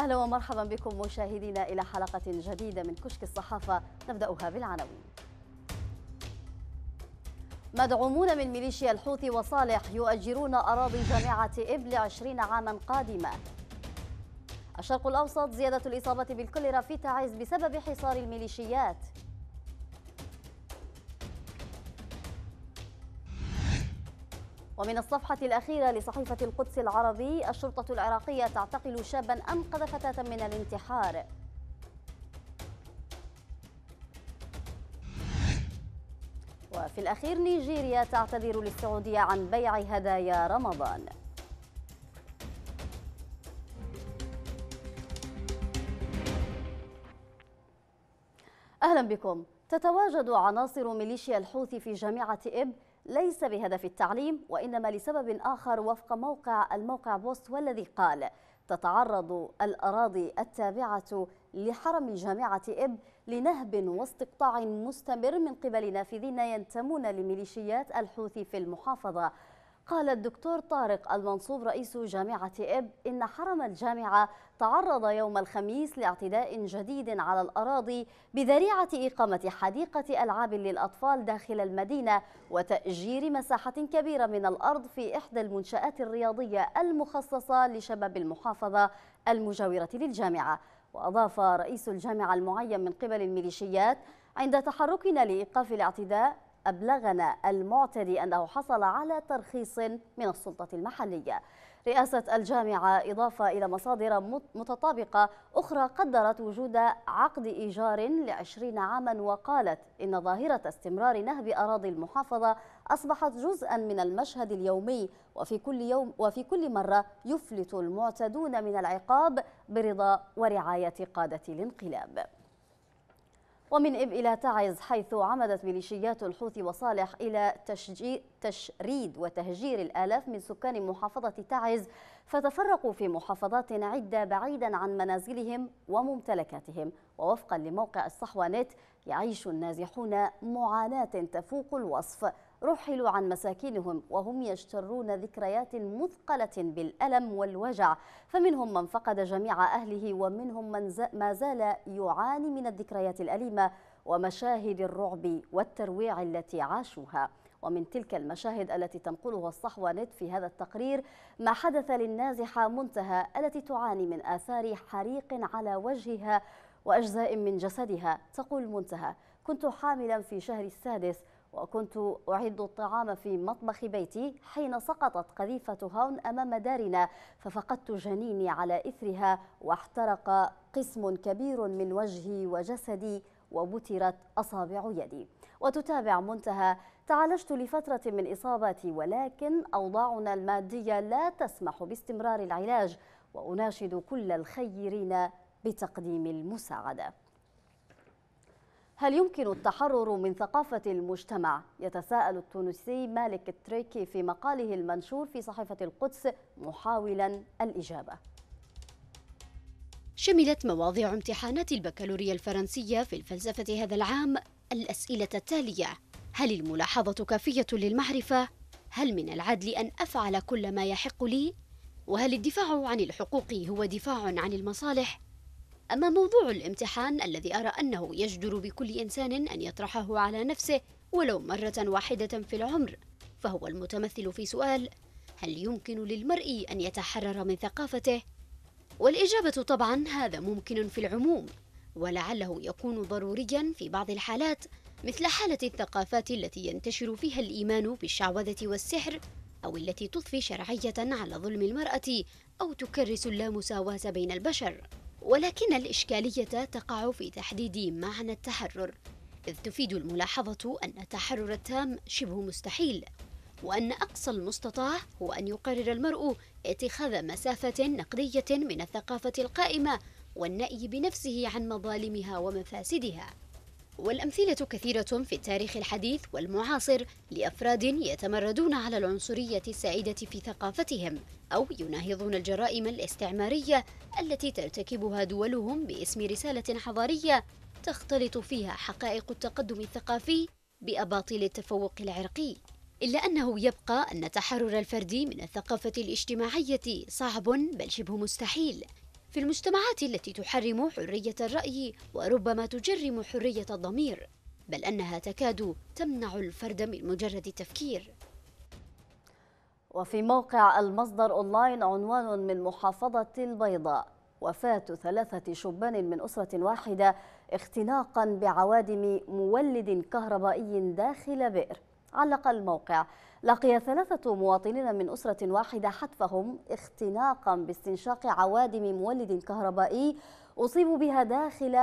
أهلا ومرحبا بكم مشاهدينا إلى حلقة جديدة من كشك الصحافة نبدأها بالعناوين مدعومون من ميليشيا الحوثي وصالح يؤجرون أراضي جامعة إب لعشرين عاما قادمة الشرق الأوسط زيادة الإصابة بالكوليرا في تعز بسبب حصار الميليشيات ومن الصفحة الأخيرة لصحيفة القدس العربي الشرطة العراقية تعتقل شابا أنقذ فتاة من الانتحار وفي الأخير نيجيريا تعتذر للسعودية عن بيع هدايا رمضان أهلا بكم تتواجد عناصر ميليشيا الحوثي في جامعة إب ليس بهدف التعليم وإنما لسبب آخر وفق موقع الموقع بوست والذي قال تتعرض الأراضي التابعة لحرم جامعة إب لنهب واستقطاع مستمر من قبل نافذين ينتمون لميليشيات الحوثي في المحافظة قال الدكتور طارق المنصوب رئيس جامعة إب إن حرم الجامعة تعرض يوم الخميس لاعتداء جديد على الأراضي بذريعة إقامة حديقة ألعاب للأطفال داخل المدينة وتأجير مساحة كبيرة من الأرض في إحدى المنشآت الرياضية المخصصة لشباب المحافظة المجاورة للجامعة وأضاف رئيس الجامعة المعين من قبل الميليشيات عند تحركنا لإيقاف الاعتداء أبلغنا المعتدي أنه حصل على ترخيص من السلطة المحلية رئاسة الجامعة إضافة إلى مصادر متطابقة أخرى قدرت وجود عقد إيجار لعشرين عاما وقالت إن ظاهرة استمرار نهب أراضي المحافظة أصبحت جزءا من المشهد اليومي وفي كل, يوم وفي كل مرة يفلت المعتدون من العقاب برضا ورعاية قادة الانقلاب ومن إب إلى تعز حيث عمدت ميليشيات الحوثي وصالح إلى تشريد وتهجير الآلاف من سكان محافظة تعز فتفرقوا في محافظات عدة بعيدا عن منازلهم وممتلكاتهم ووفقا لموقع الصحوة نت يعيش النازحون معاناة تفوق الوصف رحلوا عن مساكنهم وهم يشترون ذكريات مثقلة بالألم والوجع فمنهم من فقد جميع أهله ومنهم من ما زال يعاني من الذكريات الأليمة ومشاهد الرعب والترويع التي عاشوها ومن تلك المشاهد التي تنقلها الصحوة نت في هذا التقرير ما حدث للنازحة منتهى التي تعاني من آثار حريق على وجهها وأجزاء من جسدها تقول منتهى كنت حاملا في شهر السادس وكنت أعد الطعام في مطبخ بيتي حين سقطت قذيفة هون أمام دارنا ففقدت جنيني على إثرها واحترق قسم كبير من وجهي وجسدي وبترت أصابع يدي وتتابع منتهى تعالجت لفترة من إصابتي ولكن أوضاعنا المادية لا تسمح باستمرار العلاج وأناشد كل الخيرين بتقديم المساعدة هل يمكن التحرر من ثقافة المجتمع؟ يتساءل التونسي مالك التريكي في مقاله المنشور في صحيفة القدس محاولا الإجابة شملت مواضيع امتحانات البكالوريا الفرنسية في الفلسفة هذا العام الأسئلة التالية هل الملاحظة كافية للمعرفة؟ هل من العدل أن أفعل كل ما يحق لي؟ وهل الدفاع عن الحقوق هو دفاع عن المصالح؟ أما موضوع الامتحان الذي أرى أنه يجدر بكل إنسان أن يطرحه على نفسه ولو مرة واحدة في العمر فهو المتمثل في سؤال هل يمكن للمرء أن يتحرر من ثقافته؟ والإجابة طبعا هذا ممكن في العموم ولعله يكون ضروريا في بعض الحالات مثل حالة الثقافات التي ينتشر فيها الإيمان بالشعوذة والسحر أو التي تضفي شرعية على ظلم المرأة أو تكرس اللامساواة بين البشر ولكن الإشكالية تقع في تحديد معنى التحرر إذ تفيد الملاحظة أن التحرر التام شبه مستحيل وأن أقصى المستطاع هو أن يقرر المرء اتخاذ مسافة نقدية من الثقافة القائمة والنأي بنفسه عن مظالمها ومفاسدها والأمثلة كثيرة في التاريخ الحديث والمعاصر لأفراد يتمردون على العنصرية السائدة في ثقافتهم أو يناهضون الجرائم الاستعمارية التي ترتكبها دولهم باسم رسالة حضارية تختلط فيها حقائق التقدم الثقافي بأباطيل التفوق العرقي إلا أنه يبقى أن تحرر الفرد من الثقافة الاجتماعية صعب بل شبه مستحيل في المجتمعات التي تحرم حرية الرأي وربما تجرم حرية الضمير بل أنها تكاد تمنع الفرد من مجرد التفكير وفي موقع المصدر أونلاين عنوان من محافظة البيضاء وفاة ثلاثة شبان من أسرة واحدة اختناقا بعوادم مولد كهربائي داخل بئر علق الموقع لقي ثلاثة مواطنين من أسرة واحدة حتفهم اختناقا باستنشاق عوادم مولد كهربائي أصيبوا بها داخل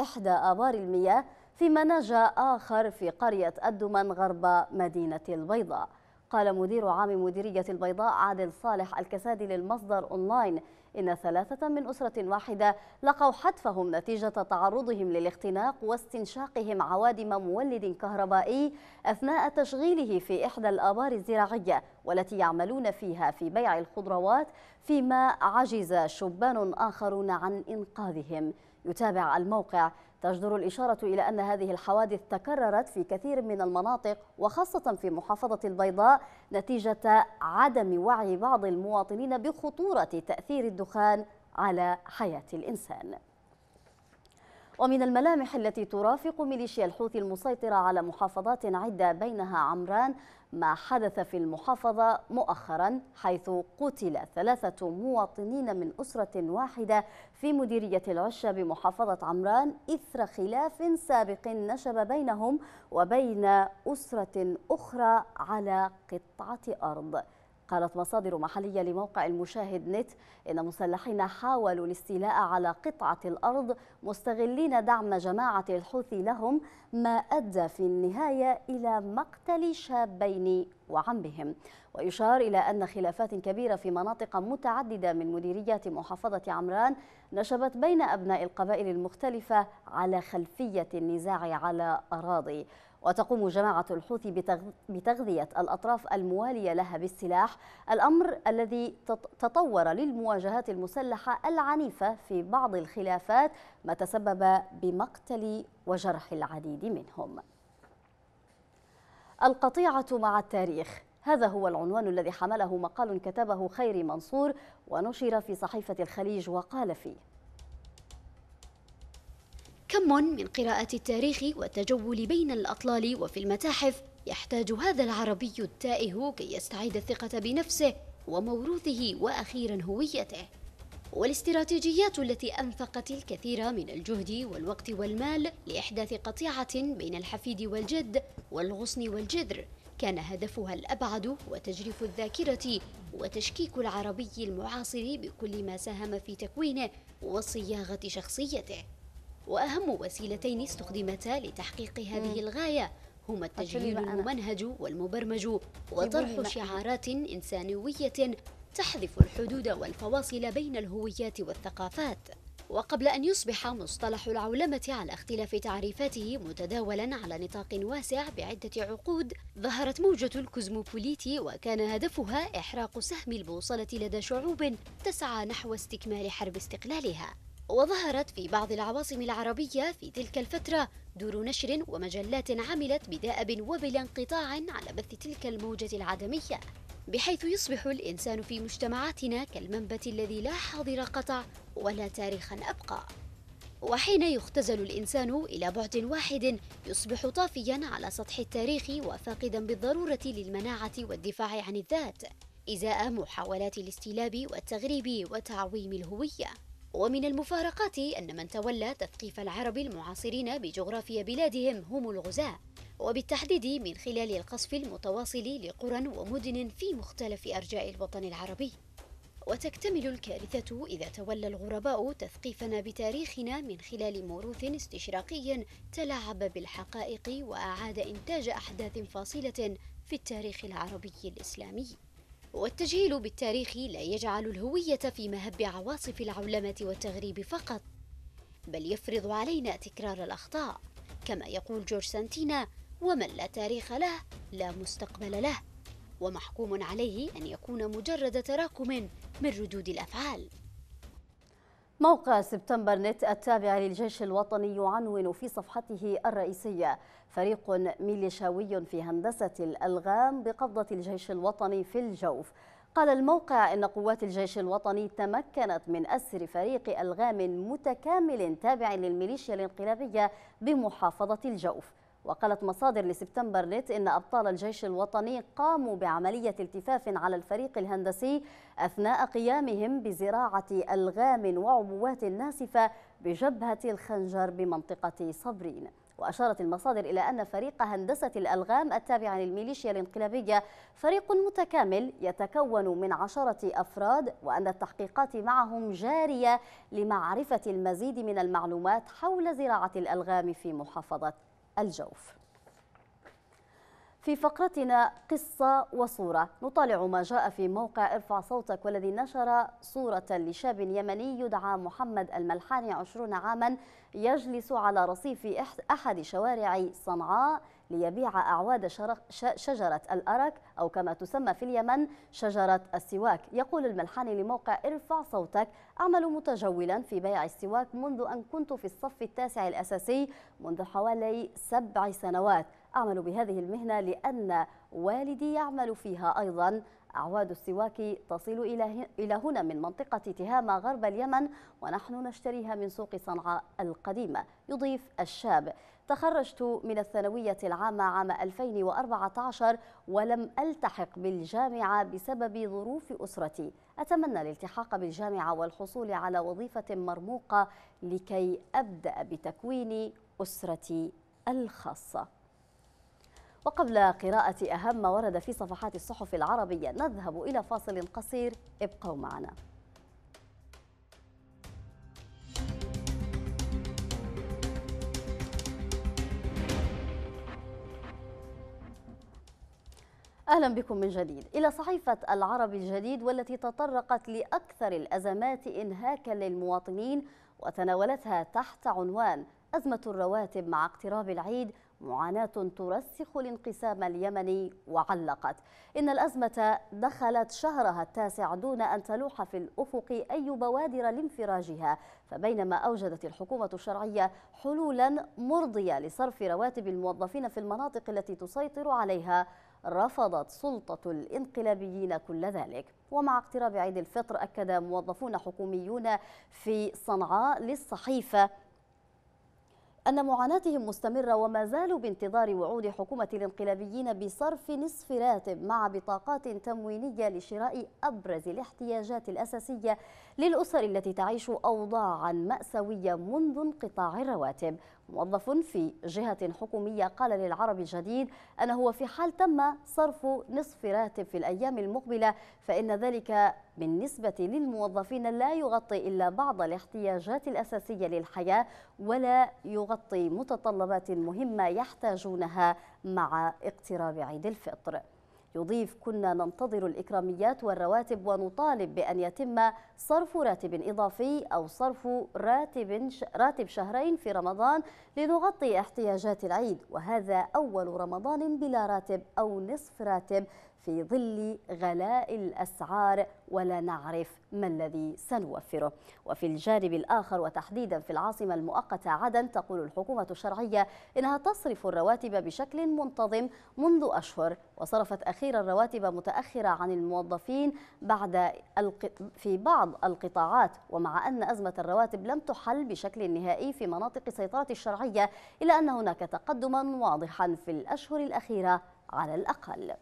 إحدى آبار المياه فيما نجا آخر في قرية الدمن غرب مدينة البيضاء قال مدير عام مديرية البيضاء عادل صالح الكسادي للمصدر أونلاين إن ثلاثة من أسرة واحدة لقوا حتفهم نتيجة تعرضهم للاختناق واستنشاقهم عوادم مولد كهربائي أثناء تشغيله في إحدى الآبار الزراعية والتي يعملون فيها في بيع الخضروات فيما عجز شبان آخرون عن إنقاذهم يتابع الموقع تجدر الإشارة إلى أن هذه الحوادث تكررت في كثير من المناطق وخاصة في محافظة البيضاء نتيجة عدم وعي بعض المواطنين بخطورة تأثير الدخان على حياة الإنسان ومن الملامح التي ترافق ميليشيا الحوثي المسيطرة على محافظات عدة بينها عمران ما حدث في المحافظة مؤخرا حيث قتل ثلاثة مواطنين من أسرة واحدة في مديرية العشة بمحافظة عمران إثر خلاف سابق نشب بينهم وبين أسرة أخرى على قطعة أرض قالت مصادر محلية لموقع المشاهد نت إن مسلحين حاولوا الاستيلاء على قطعة الأرض مستغلين دعم جماعة الحوثي لهم ما أدى في النهاية إلى مقتل شابين وعمهم ويشار إلى أن خلافات كبيرة في مناطق متعددة من مديريات محافظة عمران نشبت بين أبناء القبائل المختلفة على خلفية النزاع على أراضي وتقوم جماعة الحوثي بتغذية الأطراف الموالية لها بالسلاح الأمر الذي تطور للمواجهات المسلحة العنيفة في بعض الخلافات ما تسبب بمقتل وجرح العديد منهم القطيعة مع التاريخ هذا هو العنوان الذي حمله مقال كتبه خيري منصور ونشر في صحيفة الخليج وقال فيه كم من قراءة التاريخ والتجول بين الأطلال وفي المتاحف يحتاج هذا العربي التائه كي يستعيد الثقة بنفسه وموروثه وأخيرا هويته والاستراتيجيات التي أنفقت الكثير من الجهد والوقت والمال لإحداث قطيعة بين الحفيد والجد والغصن والجذر كان هدفها الأبعد هو تجريف الذاكرة وتشكيك العربي المعاصر بكل ما ساهم في تكوينه وصياغة شخصيته وأهم وسيلتين استخدمتا لتحقيق هذه الغاية هما طيب، التجهيل الممنهج والمبرمج طيب، وطرح شعارات إنسانوية تحذف الحدود والفواصل بين الهويات والثقافات وقبل أن يصبح مصطلح العولمة على اختلاف تعريفاته متداولا على نطاق واسع بعدة عقود ظهرت موجة الكوزموبوليتي وكان هدفها إحراق سهم البوصلة لدى شعوب تسعى نحو استكمال حرب استقلالها وظهرت في بعض العواصم العربية في تلك الفترة دور نشر ومجلات عملت بدأب وبلا انقطاع على بث تلك الموجة العدمية بحيث يصبح الإنسان في مجتمعاتنا كالمنبت الذي لا حاضر قطع ولا تاريخا أبقى وحين يختزل الإنسان إلى بعد واحد يصبح طافيا على سطح التاريخ وفاقدا بالضرورة للمناعة والدفاع عن الذات إزاء محاولات الاستلاب والتغريب وتعويم الهوية ومن المفارقات أن من تولى تثقيف العرب المعاصرين بجغرافيا بلادهم هم الغزاة وبالتحديد من خلال القصف المتواصل لقرى ومدن في مختلف أرجاء الوطن العربي وتكتمل الكارثة إذا تولى الغرباء تثقيفنا بتاريخنا من خلال موروث استشراقي تلاعب بالحقائق وأعاد إنتاج أحداث فاصلة في التاريخ العربي الإسلامي والتجهيل بالتاريخ لا يجعل الهوية في مهب عواصف العولمة والتغريب فقط بل يفرض علينا تكرار الأخطاء كما يقول جورج سانتينا ومن لا تاريخ له لا مستقبل له ومحكوم عليه أن يكون مجرد تراكم من ردود الأفعال موقع سبتمبر نت التابع للجيش الوطني يعنون في صفحته الرئيسية فريق ميليشاوي في هندسة الألغام بقبضة الجيش الوطني في الجوف قال الموقع إن قوات الجيش الوطني تمكنت من أسر فريق ألغام متكامل تابع للميليشيا الانقلابية بمحافظة الجوف وقالت مصادر لسبتمبر نت إن أبطال الجيش الوطني قاموا بعملية التفاف على الفريق الهندسي أثناء قيامهم بزراعة ألغام وعبوات ناسفة بجبهة الخنجر بمنطقة صبرين وأشارت المصادر إلى أن فريق هندسة الألغام التابع للميليشيا الانقلابية فريق متكامل يتكون من عشرة أفراد وأن التحقيقات معهم جارية لمعرفة المزيد من المعلومات حول زراعة الألغام في محافظة الجوف في فقرتنا قصة وصورة نطالع ما جاء في موقع ارفع صوتك والذي نشر صورة لشاب يمني يدعى محمد الملحاني عشرون عاما يجلس على رصيف أحد شوارع صنعاء ليبيع أعواد شجرة الأرك أو كما تسمى في اليمن شجرة السواك يقول الملحاني لموقع ارفع صوتك أعمل متجولا في بيع السواك منذ أن كنت في الصف التاسع الأساسي منذ حوالي سبع سنوات أعمل بهذه المهنة لأن والدي يعمل فيها أيضا أعواد السواك تصل إلى هنا من منطقة تهامة غرب اليمن ونحن نشتريها من سوق صنعاء القديمة يضيف الشاب تخرجت من الثانوية العامة عام 2014 ولم ألتحق بالجامعة بسبب ظروف أسرتي أتمنى الالتحاق بالجامعة والحصول على وظيفة مرموقة لكي أبدأ بتكوين أسرتي الخاصة وقبل قراءة أهم ما ورد في صفحات الصحف العربية نذهب إلى فاصل قصير ابقوا معنا أهلا بكم من جديد إلى صحيفة العرب الجديد والتي تطرقت لأكثر الأزمات إنهاكا للمواطنين وتناولتها تحت عنوان أزمة الرواتب مع اقتراب العيد معاناة ترسخ الانقسام اليمني وعلقت إن الأزمة دخلت شهرها التاسع دون أن تلوح في الأفق أي بوادر لانفراجها فبينما أوجدت الحكومة الشرعية حلولا مرضية لصرف رواتب الموظفين في المناطق التي تسيطر عليها رفضت سلطة الانقلابيين كل ذلك ومع اقتراب عيد الفطر أكد موظفون حكوميون في صنعاء للصحيفة أن معاناتهم مستمرة وما زالوا بانتظار وعود حكومة الانقلابيين بصرف نصف راتب مع بطاقات تموينية لشراء أبرز الاحتياجات الأساسية للأسر التي تعيش أوضاعا مأساوية منذ انقطاع الرواتب موظف في جهة حكومية قال للعرب الجديد أنه في حال تم صرف نصف راتب في الأيام المقبلة فإن ذلك بالنسبة للموظفين لا يغطي إلا بعض الاحتياجات الأساسية للحياة ولا يغطي متطلبات مهمة يحتاجونها مع اقتراب عيد الفطر يضيف كنا ننتظر الإكراميات والرواتب ونطالب بأن يتم صرف راتب إضافي أو صرف راتب, راتب شهرين في رمضان لنغطي احتياجات العيد وهذا أول رمضان بلا راتب أو نصف راتب في ظل غلاء الأسعار ولا نعرف ما الذي سنوفره وفي الجانب الآخر وتحديدا في العاصمة المؤقتة عدن تقول الحكومة الشرعية إنها تصرف الرواتب بشكل منتظم منذ أشهر وصرفت أخيرا رواتب متأخرة عن الموظفين بعد في بعض القطاعات ومع أن أزمة الرواتب لم تحل بشكل نهائي في مناطق سيطرة الشرعية إلا أن هناك تقدما واضحا في الأشهر الأخيرة على الأقل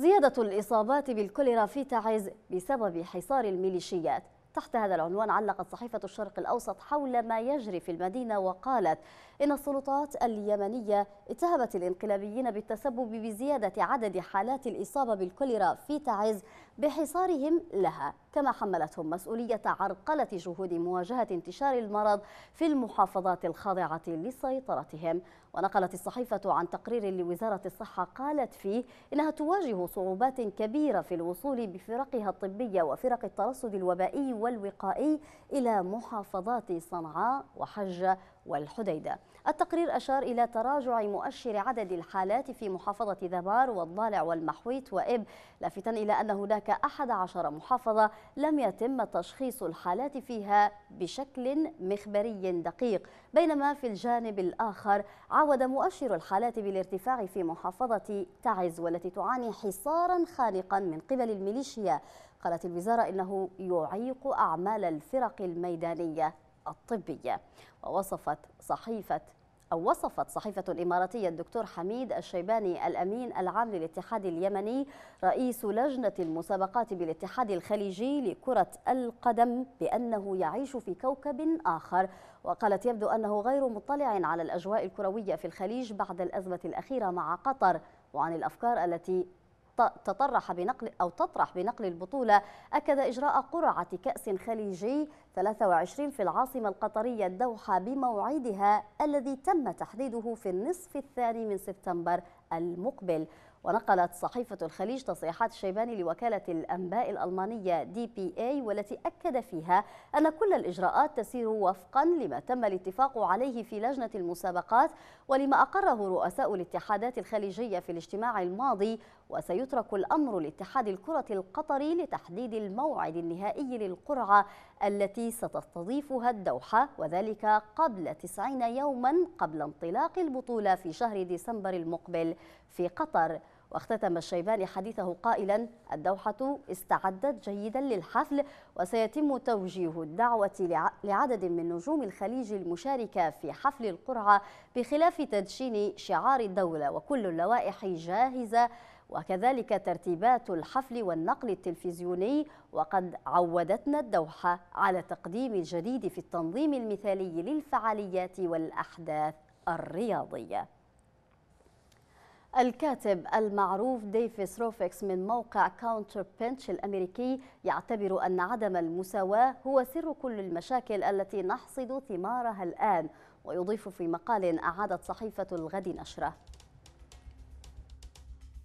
زيادة الإصابات بالكوليرا في تعز بسبب حصار الميليشيات تحت هذا العنوان علقت صحيفة الشرق الأوسط حول ما يجري في المدينة وقالت إن السلطات اليمنية اتهمت الانقلابيين بالتسبب بزيادة عدد حالات الإصابة بالكوليرا في تعز بحصارهم لها كما حملتهم مسؤولية عرقلة جهود مواجهة انتشار المرض في المحافظات الخاضعة لسيطرتهم ونقلت الصحيفة عن تقرير لوزارة الصحة قالت فيه إنها تواجه صعوبات كبيرة في الوصول بفرقها الطبية وفرق الترصد الوبائي والوقائي إلى محافظات صنعاء وحجة والحديدة التقرير أشار إلى تراجع مؤشر عدد الحالات في محافظة ذبار والضالع والمحويت وإب لافتا إلى أن هناك 11 محافظة لم يتم تشخيص الحالات فيها بشكل مخبري دقيق بينما في الجانب الآخر عود مؤشر الحالات بالارتفاع في محافظة تعز والتي تعاني حصارا خانقا من قبل الميليشيا قالت الوزارة إنه يعيق أعمال الفرق الميدانية الطبية ووصفت صحيفة أو وصفت صحيفة الإماراتية الدكتور حميد الشيباني الأمين العام للاتحاد اليمني رئيس لجنة المسابقات بالاتحاد الخليجي لكرة القدم بأنه يعيش في كوكب آخر وقالت يبدو أنه غير مطلع على الأجواء الكروية في الخليج بعد الأزمة الأخيرة مع قطر وعن الأفكار التي تطرح بنقل أو تطرح بنقل البطولة أكد إجراء قرعة كأس خليجي 23 في العاصمة القطرية الدوحة بموعدها الذي تم تحديده في النصف الثاني من سبتمبر المقبل ونقلت صحيفة الخليج تصريحات الشيباني لوكالة الأنباء الألمانية دي بي اي والتي أكد فيها أن كل الإجراءات تسير وفقا لما تم الاتفاق عليه في لجنة المسابقات ولما أقره رؤساء الاتحادات الخليجية في الاجتماع الماضي وسيترك الأمر لاتحاد الكرة القطري لتحديد الموعد النهائي للقرعة التي ستستضيفها الدوحة وذلك قبل 90 يوما قبل انطلاق البطولة في شهر ديسمبر المقبل في قطر واختتم الشيباني حديثه قائلا الدوحة استعدت جيدا للحفل وسيتم توجيه الدعوة لعدد من نجوم الخليج المشاركة في حفل القرعة بخلاف تدشين شعار الدولة وكل اللوائح جاهزة وكذلك ترتيبات الحفل والنقل التلفزيوني وقد عودتنا الدوحة على تقديم الجديد في التنظيم المثالي للفعاليات والأحداث الرياضية الكاتب المعروف ديفيس روفكس من موقع كاونتر بنش الأمريكي يعتبر أن عدم المساواة هو سر كل المشاكل التي نحصد ثمارها الآن ويضيف في مقال أعادت صحيفة الغد نشره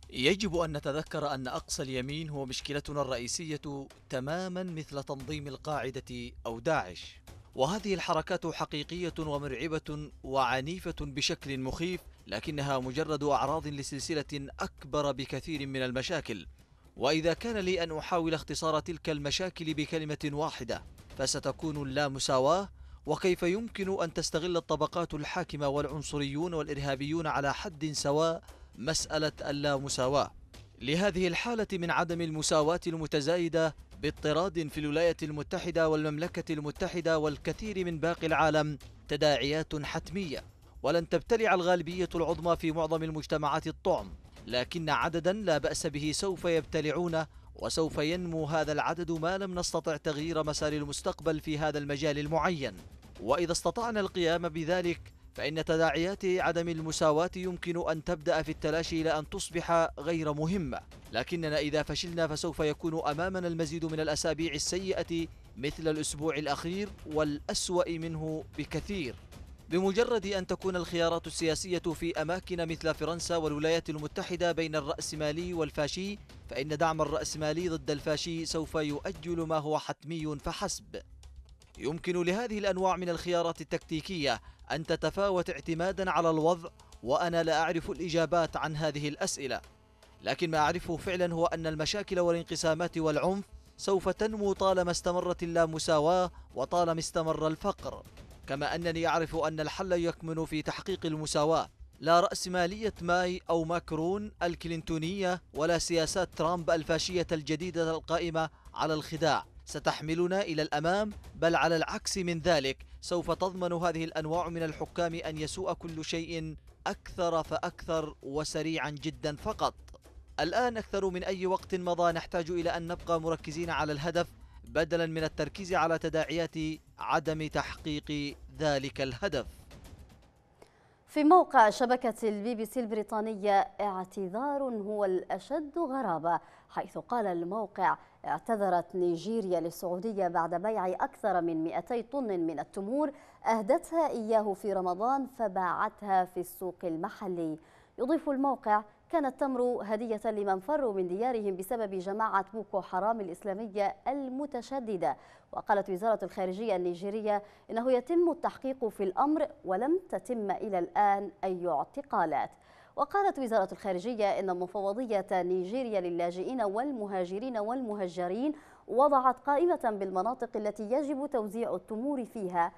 يجب أن نتذكر أن أقصى اليمين هو مشكلتنا الرئيسية تماما مثل تنظيم القاعدة أو داعش وهذه الحركات حقيقية ومرعبة وعنيفة بشكل مخيف لكنها مجرد أعراض لسلسلة أكبر بكثير من المشاكل وإذا كان لي أن أحاول اختصار تلك المشاكل بكلمة واحدة فستكون اللامساواة وكيف يمكن أن تستغل الطبقات الحاكمة والعنصريون والإرهابيون على حد سواء مسألة اللامساواة لهذه الحالة من عدم المساواة المتزايدة باضطراد في الولايات المتحدة والمملكة المتحدة والكثير من باقي العالم تداعيات حتمية ولن تبتلع الغالبية العظمى في معظم المجتمعات الطعم لكن عددا لا بأس به سوف يبتلعونه وسوف ينمو هذا العدد ما لم نستطع تغيير مسار المستقبل في هذا المجال المعين وإذا استطعنا القيام بذلك فإن تداعيات عدم المساواة يمكن أن تبدأ في التلاشي إلى أن تصبح غير مهمة لكننا إذا فشلنا فسوف يكون أمامنا المزيد من الأسابيع السيئة مثل الأسبوع الأخير والأسوأ منه بكثير بمجرد أن تكون الخيارات السياسية في أماكن مثل فرنسا والولايات المتحدة بين الرأسمالي والفاشي فإن دعم الرأسمالي ضد الفاشي سوف يؤجل ما هو حتمي فحسب يمكن لهذه الأنواع من الخيارات التكتيكية أن تتفاوت اعتمادا على الوضع وأنا لا أعرف الإجابات عن هذه الأسئلة لكن ما أعرفه فعلا هو أن المشاكل والانقسامات والعنف سوف تنمو طالما استمرت اللامساواة وطالما استمر الفقر كما أنني أعرف أن الحل يكمن في تحقيق المساواة لا رأسمالية ماي أو ماكرون الكلينتونية ولا سياسات ترامب الفاشية الجديدة القائمة على الخداع ستحملنا إلى الأمام بل على العكس من ذلك سوف تضمن هذه الأنواع من الحكام أن يسوء كل شيء أكثر فأكثر وسريعا جدا فقط الآن أكثر من أي وقت مضى نحتاج إلى أن نبقى مركزين على الهدف بدلا من التركيز على تداعيات عدم تحقيق ذلك الهدف في موقع شبكة البي بي سي البريطانية اعتذار هو الأشد غرابة حيث قال الموقع اعتذرت نيجيريا للسعودية بعد بيع أكثر من 200 طن من التمور أهدتها إياه في رمضان فباعتها في السوق المحلي يضيف الموقع كان التمر هدية لمن فروا من ديارهم بسبب جماعة بوكو حرام الإسلامية المتشددة وقالت وزارة الخارجية النيجيرية إنه يتم التحقيق في الأمر ولم تتم إلى الآن أي اعتقالات وقالت وزارة الخارجية إن مفوضية نيجيريا للاجئين والمهاجرين والمهجرين وضعت قائمة بالمناطق التي يجب توزيع التمور فيها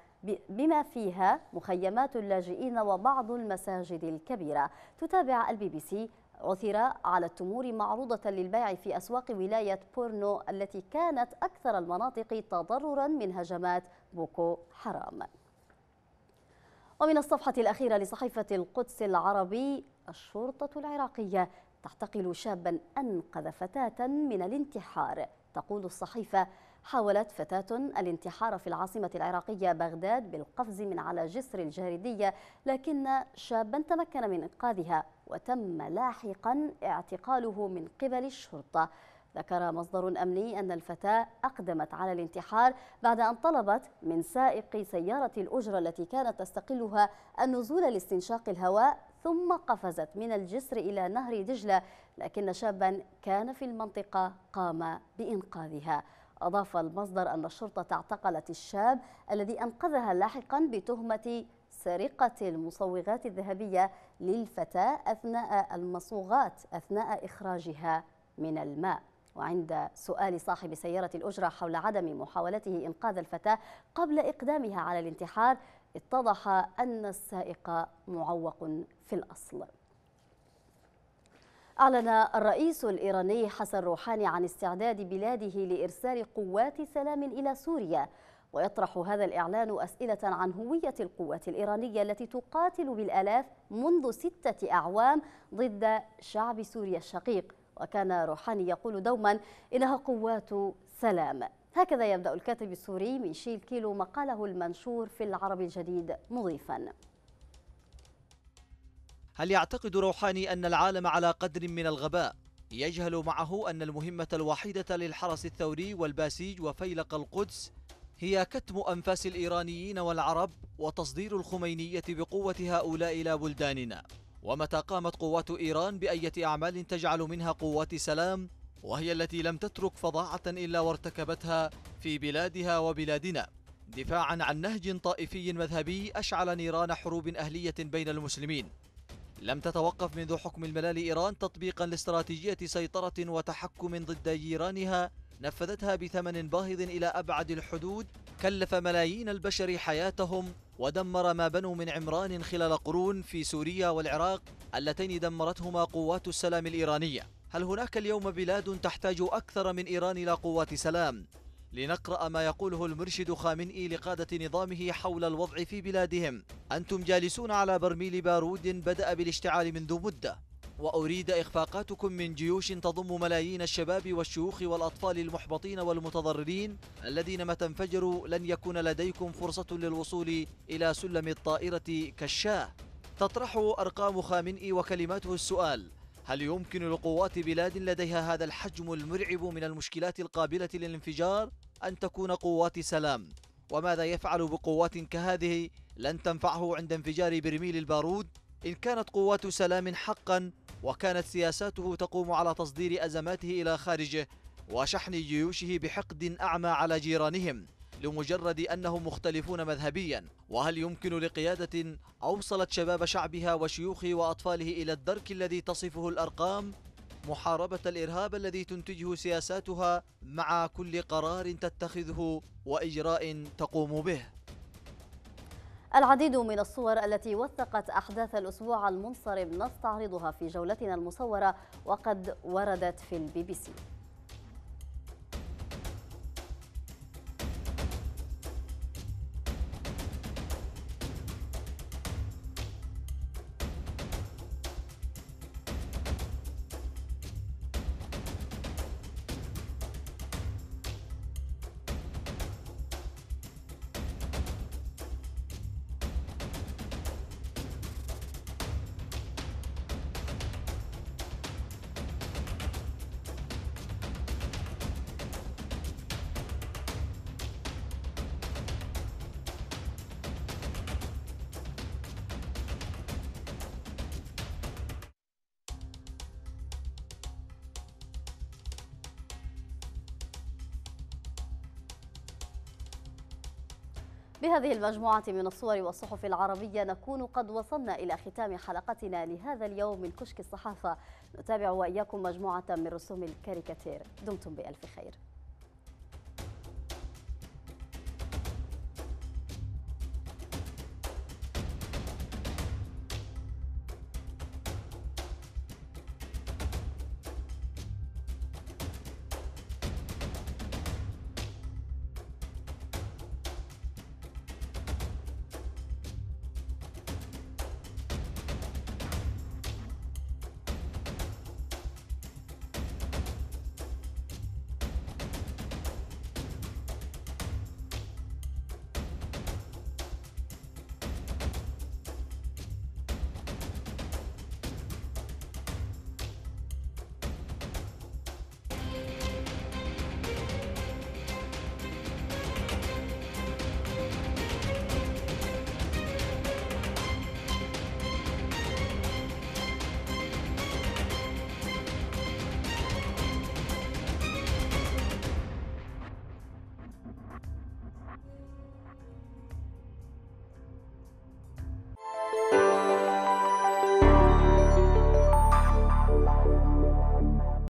بما فيها مخيمات اللاجئين وبعض المساجد الكبيرة تتابع البي بي سي عثر على التمور معروضة للبيع في أسواق ولاية بورنو التي كانت أكثر المناطق تضررا من هجمات بوكو حرام ومن الصفحة الأخيرة لصحيفة القدس العربي الشرطة العراقية تعتقل شابا أنقذ فتاة من الانتحار تقول الصحيفة حاولت فتاة الانتحار في العاصمة العراقية بغداد بالقفز من على جسر الجاردية لكن شابا تمكن من إنقاذها وتم لاحقا اعتقاله من قبل الشرطة ذكر مصدر أمني أن الفتاة أقدمت على الانتحار بعد أن طلبت من سائق سيارة الأجرة التي كانت تستقلها النزول لاستنشاق الهواء ثم قفزت من الجسر إلى نهر دجلة لكن شابا كان في المنطقة قام بإنقاذها أضاف المصدر أن الشرطة اعتقلت الشاب الذي أنقذها لاحقا بتهمة سرقة المصوغات الذهبية للفتاة أثناء المصوغات أثناء إخراجها من الماء وعند سؤال صاحب سيارة الأجرة حول عدم محاولته إنقاذ الفتاة قبل إقدامها على الانتحار اتضح أن السائق معوق في الأصل أعلن الرئيس الإيراني حسن روحاني عن استعداد بلاده لإرسال قوات سلام إلى سوريا ويطرح هذا الإعلان أسئلة عن هوية القوات الإيرانية التي تقاتل بالآلاف منذ ستة أعوام ضد شعب سوريا الشقيق وكان روحاني يقول دوما إنها قوات سلام هكذا يبدأ الكاتب السوري ميشيل كيلو مقاله المنشور في العرب الجديد مضيفا هل يعتقد روحاني أن العالم على قدر من الغباء يجهل معه أن المهمة الوحيدة للحرس الثوري والباسيج وفيلق القدس هي كتم أنفاس الإيرانيين والعرب وتصدير الخمينية بقوة هؤلاء إلى بلداننا ومتى قامت قوات إيران بأية أعمال تجعل منها قوات سلام وهي التي لم تترك فظاعة إلا وارتكبتها في بلادها وبلادنا دفاعا عن نهج طائفي مذهبي أشعل نيران حروب أهلية بين المسلمين لم تتوقف منذ حكم الملال إيران تطبيقا لاستراتيجية سيطرة وتحكم ضد جيرانها نفذتها بثمن باهظ إلى أبعد الحدود كلف ملايين البشر حياتهم ودمر ما بنوا من عمران خلال قرون في سوريا والعراق اللتين دمرتهما قوات السلام الإيرانية هل هناك اليوم بلاد تحتاج أكثر من إيران إلى قوات سلام؟ لنقرأ ما يقوله المرشد خامنئي لقادة نظامه حول الوضع في بلادهم أنتم جالسون على برميل بارود بدأ بالاشتعال منذ مدة وأريد إخفاقاتكم من جيوش تضم ملايين الشباب والشيوخ والأطفال المحبطين والمتضررين الذين متى انفجروا لن يكون لديكم فرصة للوصول إلى سلم الطائرة كالشاه تطرح أرقام خامنئي وكلماته السؤال هل يمكن لقوات بلاد لديها هذا الحجم المرعب من المشكلات القابلة للانفجار أن تكون قوات سلام؟ وماذا يفعل بقوات كهذه لن تنفعه عند انفجار برميل البارود؟ إن كانت قوات سلام حقا وكانت سياساته تقوم على تصدير أزماته إلى خارجه وشحن جيوشه بحقد أعمى على جيرانهم لمجرد أنهم مختلفون مذهبيا وهل يمكن لقيادة أوصلت شباب شعبها وشيوخه وأطفاله إلى الدرك الذي تصفه الأرقام محاربة الإرهاب الذي تنتجه سياساتها مع كل قرار تتخذه وإجراء تقوم به العديد من الصور التي وثقت أحداث الأسبوع المنصرم نستعرضها في جولتنا المصورة وقد وردت في البي بي سي بهذه المجموعة من الصور والصحف العربية نكون قد وصلنا إلى ختام حلقتنا لهذا اليوم من كشك الصحافة نتابع وإياكم مجموعة من رسوم الكاريكاتير دمتم بألف خير